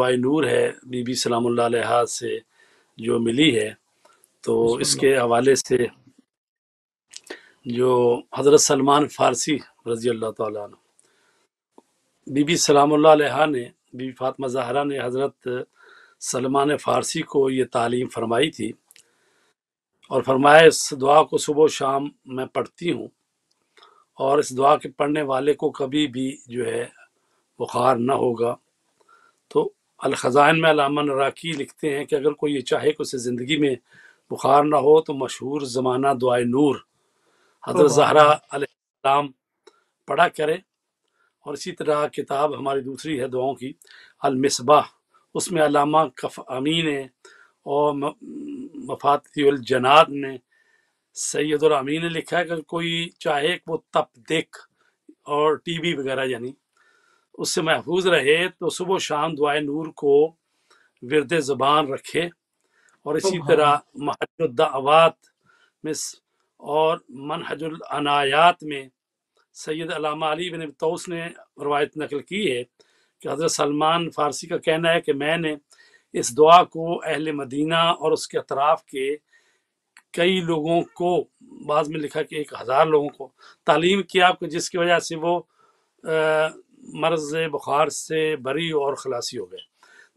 भाई नूर है बीबी सलाम से जो मिली है तो इसके हवाले से जो हज़रत सलमान फ़ारसी रज़ी अल्लाह तीबी सलाम ने बीबी फातमा जहरा ने हज़रत सलमान फ़ारसी को ये तालीम फरमाई थी और फरमाया इस दुआ को सुबह शाम मैं पढ़ती हूँ और इस दुआ के पढ़ने वाले को कभी भी जो है बुखार ना होगा तो अलखज़ान में अलामन राखी लिखते हैं कि अगर कोई ये चाहे कि उसे ज़िंदगी में बुखार ना हो तो मशहूर ज़माना दुआ नूर हजरत जहरा पढ़ा करें और इसी तरह किताब हमारी दूसरी है दुआओं की अलमसबाह उसमें अलामा कफ अमी ने और मफातजनात ने सैदुल अमी ने लिखा है अगर कोई चाहे वो तप देख और वी वगैरह यानी उससे महफूज रहे तो सुबह शाम दुआ नूर को विरद ज़बान रखे और इसी तरह महजुद्दावात में और मनहजुल अनायात में सैयद अलामा अली बिन तोस ने रवायत नकल की है कि हज़रत सलमान फ़ारसी का कहना है कि मैंने इस दुआ को अहल मदीना और उसके अतराफ़ के कई लोगों को बाद में लिखा कि एक हज़ार लोगों को तालीम किया जिसकी वजह से वो मर्ज़ बुखार से बरी और खलासी हो गए